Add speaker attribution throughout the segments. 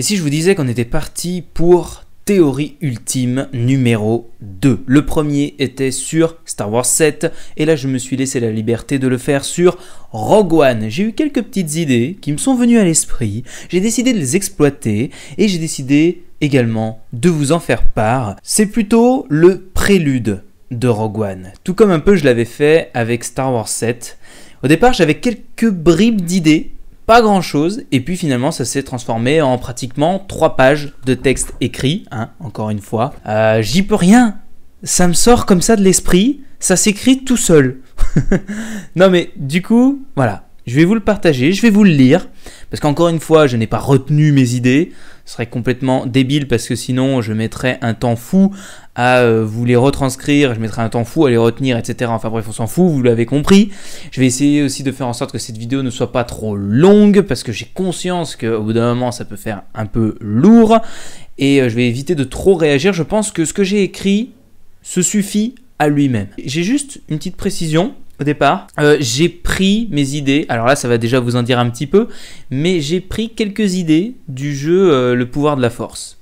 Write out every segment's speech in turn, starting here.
Speaker 1: Et si je vous disais qu'on était parti pour théorie ultime numéro 2. Le premier était sur Star Wars 7 et là je me suis laissé la liberté de le faire sur Rogue One. J'ai eu quelques petites idées qui me sont venues à l'esprit, j'ai décidé de les exploiter et j'ai décidé également de vous en faire part. C'est plutôt le prélude de Rogue One, tout comme un peu je l'avais fait avec Star Wars 7. Au départ j'avais quelques bribes d'idées grand chose, et puis finalement ça s'est transformé en pratiquement trois pages de texte écrit, hein, encore une fois. Euh, j'y peux rien, ça me sort comme ça de l'esprit, ça s'écrit tout seul. non mais du coup, voilà, je vais vous le partager, je vais vous le lire, parce qu'encore une fois, je n'ai pas retenu mes idées. Ce serait complètement débile parce que sinon, je mettrais un temps fou à euh, vous les retranscrire, je mettrais un temps fou à les retenir, etc. Enfin bref, on s'en fout, vous l'avez compris. Je vais essayer aussi de faire en sorte que cette vidéo ne soit pas trop longue, parce que j'ai conscience qu'au bout d'un moment, ça peut faire un peu lourd. Et euh, je vais éviter de trop réagir. Je pense que ce que j'ai écrit se suffit à lui-même. J'ai juste une petite précision au départ, euh, j'ai pris mes idées, alors là ça va déjà vous en dire un petit peu, mais j'ai pris quelques idées du jeu euh, Le pouvoir de la force.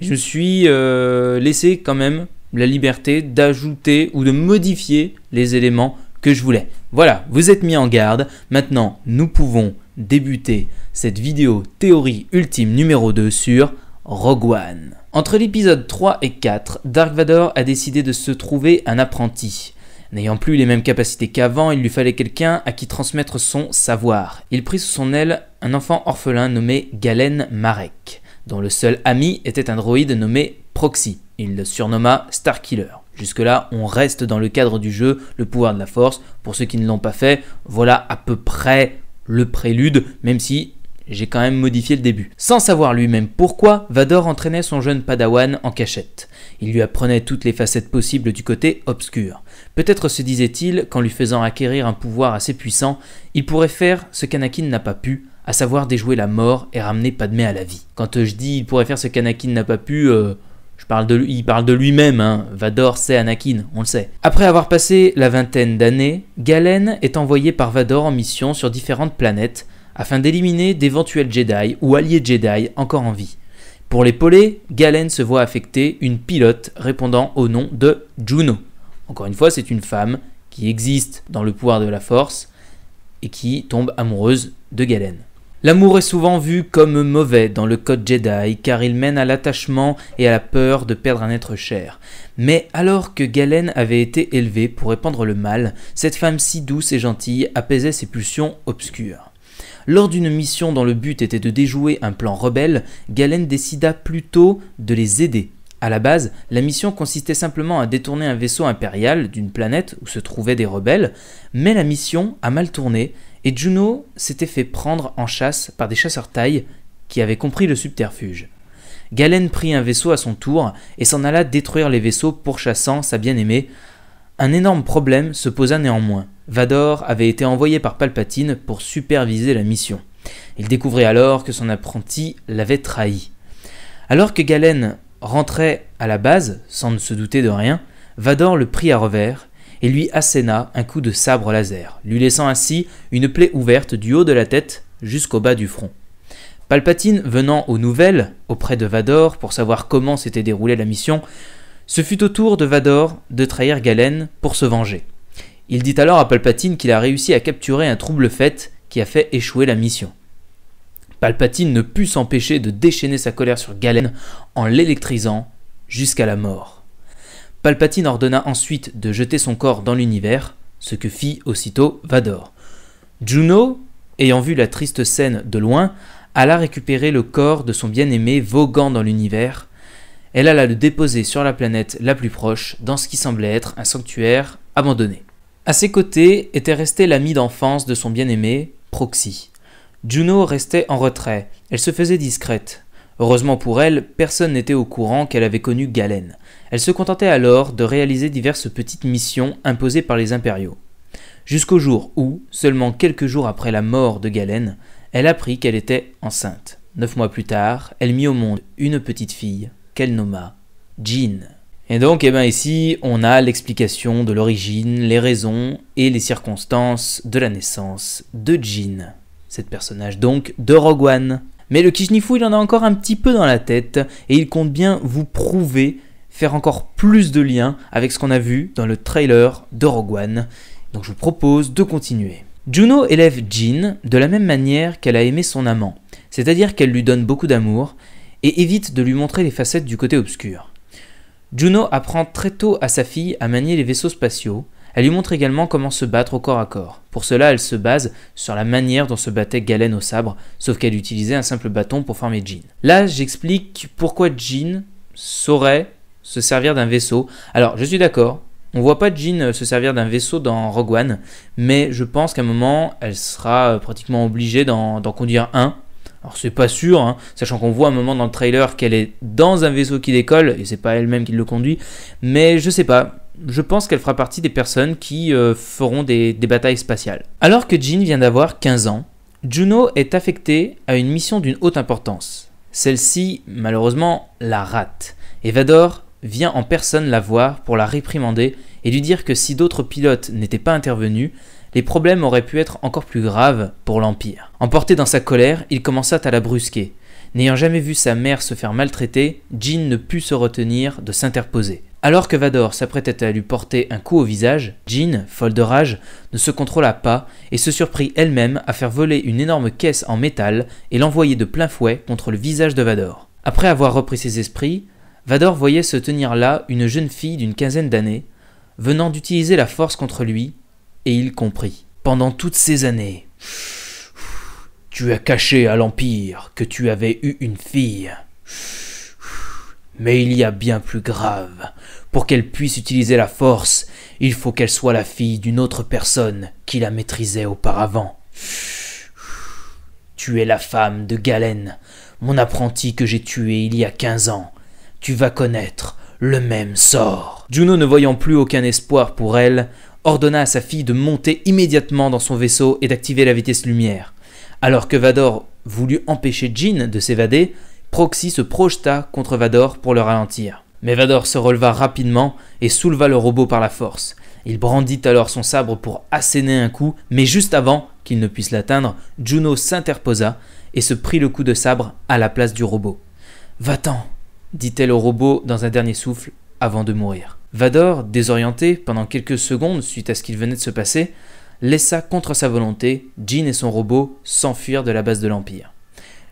Speaker 1: Je me suis euh, laissé quand même la liberté d'ajouter ou de modifier les éléments que je voulais. Voilà, vous êtes mis en garde, maintenant nous pouvons débuter cette vidéo théorie ultime numéro 2 sur Rogue One. Entre l'épisode 3 et 4, Dark Vador a décidé de se trouver un apprenti. N'ayant plus les mêmes capacités qu'avant, il lui fallait quelqu'un à qui transmettre son savoir. Il prit sous son aile un enfant orphelin nommé Galen Marek, dont le seul ami était un droïde nommé Proxy. Il le surnomma Starkiller. Jusque-là, on reste dans le cadre du jeu, le pouvoir de la force. Pour ceux qui ne l'ont pas fait, voilà à peu près le prélude, même si j'ai quand même modifié le début. Sans savoir lui-même pourquoi, Vador entraînait son jeune padawan en cachette. Il lui apprenait toutes les facettes possibles du côté obscur. Peut-être se disait-il qu'en lui faisant acquérir un pouvoir assez puissant, il pourrait faire ce qu'Anakin n'a pas pu, à savoir déjouer la mort et ramener Padmé à la vie. Quand euh, je dis il pourrait faire ce qu'Anakin n'a pas pu, euh, je parle de lui, il parle de lui-même, hein. Vador c'est Anakin, on le sait. Après avoir passé la vingtaine d'années, Galen est envoyé par Vador en mission sur différentes planètes afin d'éliminer d'éventuels Jedi ou alliés Jedi encore en vie. Pour l'épauler, Galen se voit affecter une pilote répondant au nom de Juno. Encore une fois, c'est une femme qui existe dans le pouvoir de la force et qui tombe amoureuse de Galen. L'amour est souvent vu comme mauvais dans le code Jedi car il mène à l'attachement et à la peur de perdre un être cher. Mais alors que Galen avait été élevée pour répandre le mal, cette femme si douce et gentille apaisait ses pulsions obscures. Lors d'une mission dont le but était de déjouer un plan rebelle, Galen décida plutôt de les aider. A la base, la mission consistait simplement à détourner un vaisseau impérial d'une planète où se trouvaient des rebelles, mais la mission a mal tourné et Juno s'était fait prendre en chasse par des chasseurs taille qui avaient compris le subterfuge. Galen prit un vaisseau à son tour et s'en alla détruire les vaisseaux pourchassant sa bien-aimée. Un énorme problème se posa néanmoins. Vador avait été envoyé par Palpatine pour superviser la mission. Il découvrait alors que son apprenti l'avait trahi. Alors que Galen rentrait à la base, sans ne se douter de rien, Vador le prit à revers et lui asséna un coup de sabre laser, lui laissant ainsi une plaie ouverte du haut de la tête jusqu'au bas du front. Palpatine, venant aux nouvelles auprès de Vador pour savoir comment s'était déroulée la mission, ce fut au tour de Vador de trahir Galen pour se venger. Il dit alors à Palpatine qu'il a réussi à capturer un trouble fête qui a fait échouer la mission. Palpatine ne put s'empêcher de déchaîner sa colère sur Galen en l'électrisant jusqu'à la mort. Palpatine ordonna ensuite de jeter son corps dans l'univers, ce que fit aussitôt Vador. Juno, ayant vu la triste scène de loin, alla récupérer le corps de son bien-aimé voguant dans l'univers. Elle alla le déposer sur la planète la plus proche, dans ce qui semblait être un sanctuaire abandonné. À ses côtés était restée l'amie d'enfance de son bien-aimé, Proxy. Juno restait en retrait, elle se faisait discrète. Heureusement pour elle, personne n'était au courant qu'elle avait connu Galen. Elle se contentait alors de réaliser diverses petites missions imposées par les impériaux. Jusqu'au jour où, seulement quelques jours après la mort de Galen, elle apprit qu'elle était enceinte. Neuf mois plus tard, elle mit au monde une petite fille qu'elle nomma Jean. Et donc, eh ben ici, on a l'explication de l'origine, les raisons et les circonstances de la naissance de Jin, cette personnage donc de Rogue One. Mais le Kishnifu, il en a encore un petit peu dans la tête et il compte bien vous prouver, faire encore plus de liens avec ce qu'on a vu dans le trailer de Rogue One. Donc je vous propose de continuer. Juno élève Jin de la même manière qu'elle a aimé son amant, c'est-à-dire qu'elle lui donne beaucoup d'amour et évite de lui montrer les facettes du côté obscur. Juno apprend très tôt à sa fille à manier les vaisseaux spatiaux. Elle lui montre également comment se battre au corps à corps. Pour cela, elle se base sur la manière dont se battait Galen au sabre, sauf qu'elle utilisait un simple bâton pour former Jean. Là, j'explique pourquoi Jean saurait se servir d'un vaisseau. Alors, je suis d'accord, on voit pas Jean euh, se servir d'un vaisseau dans Rogue One, mais je pense qu'à un moment, elle sera euh, pratiquement obligée d'en conduire un alors c'est pas sûr, hein, sachant qu'on voit un moment dans le trailer qu'elle est dans un vaisseau qui décolle, et c'est pas elle-même qui le conduit, mais je sais pas, je pense qu'elle fera partie des personnes qui euh, feront des, des batailles spatiales. Alors que Jean vient d'avoir 15 ans, Juno est affectée à une mission d'une haute importance. Celle-ci, malheureusement, la rate, et Vador vient en personne la voir pour la réprimander et lui dire que si d'autres pilotes n'étaient pas intervenus, les problèmes auraient pu être encore plus graves pour l'Empire. Emporté dans sa colère, il commença à la brusquer. N'ayant jamais vu sa mère se faire maltraiter, Jean ne put se retenir de s'interposer. Alors que Vador s'apprêtait à lui porter un coup au visage, Jean, folle de rage, ne se contrôla pas et se surprit elle-même à faire voler une énorme caisse en métal et l'envoyer de plein fouet contre le visage de Vador. Après avoir repris ses esprits, Vador voyait se tenir là une jeune fille d'une quinzaine d'années, venant d'utiliser la force contre lui et il comprit. Pendant toutes ces années, tu as caché à l'Empire que tu avais eu une fille. Mais il y a bien plus grave. Pour qu'elle puisse utiliser la force, il faut qu'elle soit la fille d'une autre personne qui la maîtrisait auparavant. Tu es la femme de Galen, mon apprenti que j'ai tué il y a quinze ans. Tu vas connaître le même sort. Juno ne voyant plus aucun espoir pour elle, ordonna à sa fille de monter immédiatement dans son vaisseau et d'activer la vitesse lumière. Alors que Vador voulut empêcher Jean de s'évader, Proxy se projeta contre Vador pour le ralentir. Mais Vador se releva rapidement et souleva le robot par la force. Il brandit alors son sabre pour asséner un coup, mais juste avant qu'il ne puisse l'atteindre, Juno s'interposa et se prit le coup de sabre à la place du robot. Va-t'en, dit-elle au robot dans un dernier souffle avant de mourir. Vador, désorienté pendant quelques secondes suite à ce qu'il venait de se passer, laissa contre sa volonté Jean et son robot s'enfuir de la base de l'Empire.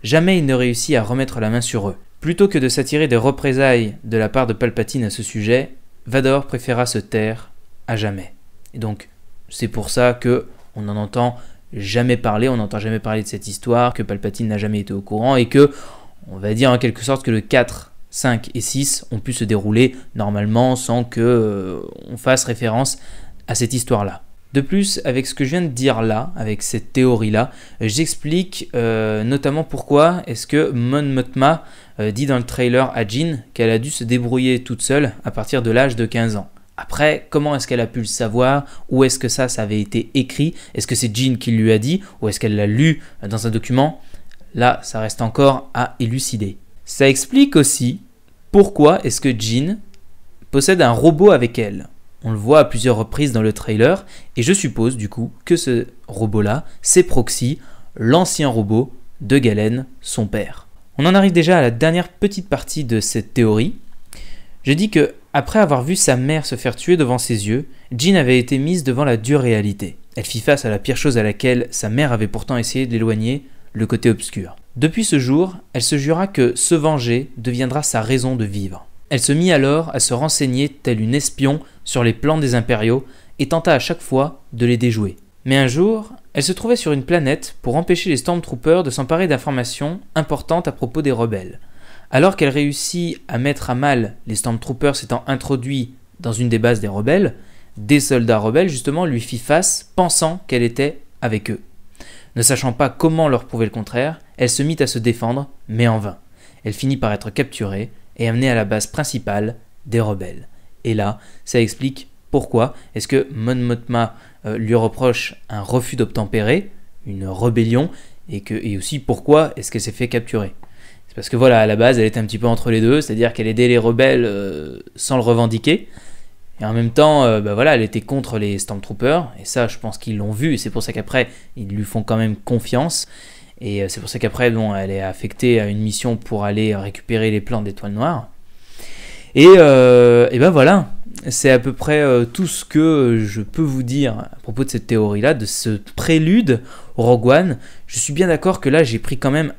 Speaker 1: Jamais il ne réussit à remettre la main sur eux. Plutôt que de s'attirer des représailles de la part de Palpatine à ce sujet, Vador préféra se taire à jamais. Et donc, c'est pour ça que on n'en entend jamais parler, on n'entend jamais parler de cette histoire, que Palpatine n'a jamais été au courant et que, on va dire en quelque sorte que le 4 5 et 6 ont pu se dérouler normalement sans que euh, on fasse référence à cette histoire-là. De plus, avec ce que je viens de dire là, avec cette théorie-là, euh, j'explique euh, notamment pourquoi est-ce que Mon Motma dit dans le trailer à Jean qu'elle a dû se débrouiller toute seule à partir de l'âge de 15 ans. Après, comment est-ce qu'elle a pu le savoir Où est-ce que ça, ça avait été écrit Est-ce que c'est Jean qui lui a dit Ou est-ce qu'elle l'a lu dans un document Là, ça reste encore à élucider. Ça explique aussi pourquoi est-ce que Jean possède un robot avec elle. On le voit à plusieurs reprises dans le trailer, et je suppose du coup que ce robot-là, c'est Proxy, l'ancien robot de Galen, son père. On en arrive déjà à la dernière petite partie de cette théorie. Je dis que, après avoir vu sa mère se faire tuer devant ses yeux, Jean avait été mise devant la dure réalité. Elle fit face à la pire chose à laquelle sa mère avait pourtant essayé de le côté obscur. Depuis ce jour, elle se jura que se venger deviendra sa raison de vivre. Elle se mit alors à se renseigner telle une espion sur les plans des impériaux et tenta à chaque fois de les déjouer. Mais un jour, elle se trouvait sur une planète pour empêcher les Stormtroopers de s'emparer d'informations importantes à propos des rebelles. Alors qu'elle réussit à mettre à mal les Stormtroopers s'étant introduits dans une des bases des rebelles, des soldats rebelles justement lui fit face pensant qu'elle était avec eux. Ne sachant pas comment leur prouver le contraire, elle se mit à se défendre, mais en vain. Elle finit par être capturée et amenée à la base principale des rebelles. Et là, ça explique pourquoi est-ce que Mon euh, lui reproche un refus d'obtempérer, une rébellion, et, que, et aussi pourquoi est-ce qu'elle s'est fait capturer. C'est parce que voilà, à la base, elle était un petit peu entre les deux, c'est-à-dire qu'elle aidait les rebelles euh, sans le revendiquer, et en même temps, euh, bah voilà, elle était contre les Stormtroopers, et ça, je pense qu'ils l'ont vu, et c'est pour ça qu'après, ils lui font quand même confiance. Et euh, c'est pour ça qu'après, bon, elle est affectée à une mission pour aller récupérer les plans d'étoiles noires. Euh, et, ben voilà, c'est à peu près euh, tout ce que je peux vous dire à propos de cette théorie-là, de ce prélude au Rogue One. Je suis bien d'accord que là, j'ai pris quand même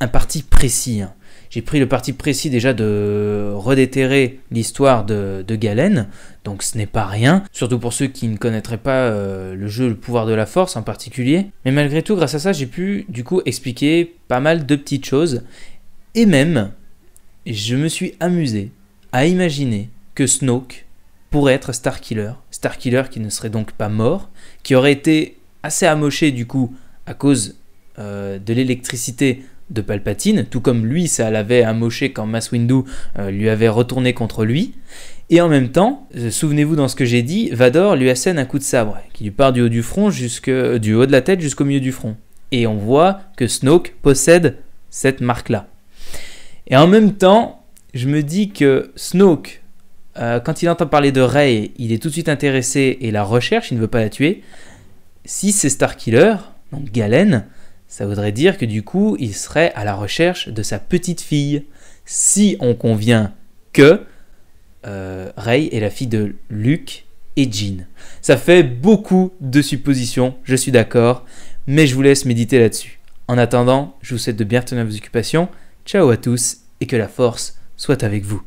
Speaker 1: un parti précis. Hein. J'ai pris le parti précis déjà de redéterrer l'histoire de, Galen, donc ce n'est pas rien, surtout pour ceux qui ne connaîtraient pas euh, le jeu Le pouvoir de la force en particulier. Mais malgré tout, grâce à ça, j'ai pu du coup expliquer pas mal de petites choses, et même, je me suis amusé à imaginer que Snoke pourrait être Starkiller, Starkiller qui ne serait donc pas mort, qui aurait été assez amoché du coup à cause euh, de l'électricité de Palpatine, tout comme lui, ça l'avait amoché quand Mass Windu euh, lui avait retourné contre lui. Et en même temps, euh, souvenez-vous dans ce que j'ai dit, Vador lui assène un coup de sabre qui lui part du haut du front jusque euh, du haut de la tête jusqu'au milieu du front. Et on voit que Snoke possède cette marque-là. Et en même temps, je me dis que Snoke, quand il entend parler de Rey, il est tout de suite intéressé et la recherche, il ne veut pas la tuer. Si c'est Starkiller, donc Galen, ça voudrait dire que du coup, il serait à la recherche de sa petite fille. Si on convient que euh, Rey Ray est la fille de Luke et Jean. Ça fait beaucoup de suppositions, je suis d'accord, mais je vous laisse méditer là-dessus. En attendant, je vous souhaite de bien tenir vos occupations. Ciao à tous et que la force soit avec vous.